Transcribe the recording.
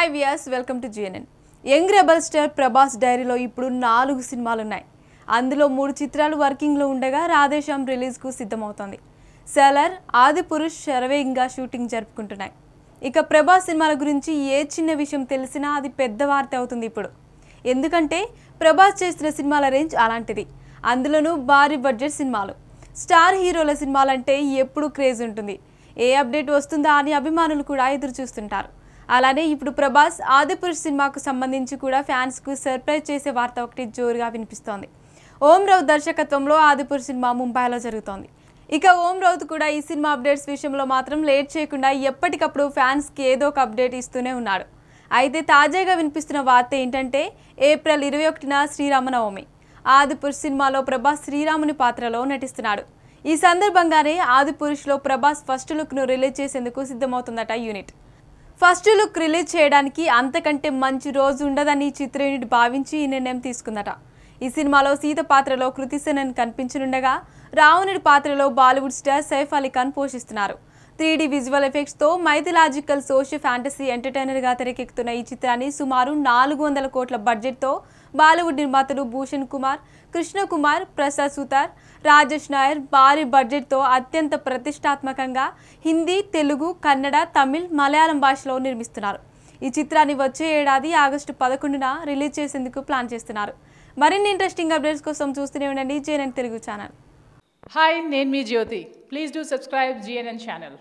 Hi వియాస్ welcome to GNN young rebel star Prabhas డైరీలో ఇప్పుడు నాలుగు సినిమాలున్నాయి అందులో మూడు చిత్రాలు వర్కింగ్లో ఉండగా రాధేశ్యామ్ రిలీజ్కు సిద్ధమవుతోంది సెలర్ ఆది పురుష్ శరవేగంగా షూటింగ్ జరుపుకుంటున్నాయి ఇక ప్రభాస్ సినిమాల గురించి ఏ చిన్న విషయం తెలిసినా అది పెద్ద వార్త అవుతుంది ఇప్పుడు ఎందుకంటే ప్రభాస్ చేసిన సినిమాల రేంజ్ అలాంటిది అందులోనూ భారీ బడ్జెట్ సినిమాలు స్టార్ హీరోల సినిమాలంటే ఎప్పుడూ క్రేజ్ ఉంటుంది ఏ అప్డేట్ వస్తుందా అని అభిమానులు కూడా ఎదురు చూస్తుంటారు అలానే ఇప్పుడు ప్రభాస్ ఆదిపురుష్ సినిమాకు సంబంధించి కూడా ఫ్యాన్స్కు సర్ప్రైజ్ చేసే వార్త ఒకటి జోరుగా వినిపిస్తోంది ఓం రావు దర్శకత్వంలో ఆదిపురుష్ సినిమా ముంబైలో జరుగుతోంది ఇక ఓం రౌత్ కూడా ఈ సినిమా అప్డేట్స్ విషయంలో మాత్రం లేట్ చేయకుండా ఎప్పటికప్పుడు ఫ్యాన్స్కి ఏదో ఒక అప్డేట్ ఇస్తూనే ఉన్నాడు అయితే తాజాగా వినిపిస్తున్న వార్త ఏంటంటే ఏప్రిల్ ఇరవై ఒకటిన శ్రీరామనవమి ఆదిపురుష్ సినిమాలో ప్రభాస్ శ్రీరాముని పాత్రలో నటిస్తున్నాడు ఈ సందర్భంగానే ఆదిపురుషులో ప్రభాస్ ఫస్ట్ లుక్ను రిలీజ్ చేసేందుకు సిద్ధమవుతుందట యూనిట్ ఫస్ట్ లుక్ రిలీజ్ చేయడానికి అంతకంటే మంచి రోజు ఉండదని చిత్ర యూనిట్ భావించి ఈ నిర్ణయం తీసుకుందట ఈ సినిమాలో సీత పాత్రలో కృతిసేనన్ కనిపించనుండగా రావణుడి పాత్రలో బాలీవుడ్ స్టార్ సైఫ్ అలీ ఖాన్ పోషిస్తున్నారు త్రీ డి విజువల్ ఎఫెక్ట్స్తో మైథలాజికల్ సోషల్ ఫ్యాంటసీ ఎంటర్టైనర్గా తెరకెక్కుతున్న ఈ చిత్రాన్ని సుమారు నాలుగు వందల కోట్ల బడ్జెట్తో బాలీవుడ్ నిర్మాతలు భూషణ్ కుమార్ కృష్ణకుమార్ ప్రసాద్ సుతార్ రాజేష్ నాయర్ భారీ బడ్జెట్తో అత్యంత ప్రతిష్టాత్మకంగా హిందీ తెలుగు కన్నడ తమిళ్ మలయాళం భాషలో నిర్మిస్తున్నారు ఈ చిత్రాన్ని వచ్చే ఏడాది ఆగస్టు పదకొండున రిలీజ్ చేసేందుకు ప్లాన్ చేస్తున్నారు మరిన్ని ఇంట్రెస్టింగ్ అప్డేట్స్ కోసం చూస్తూనే ఉండండి JNN Telugu channel Hi, name me Jyoti. Please do subscribe GNN channel.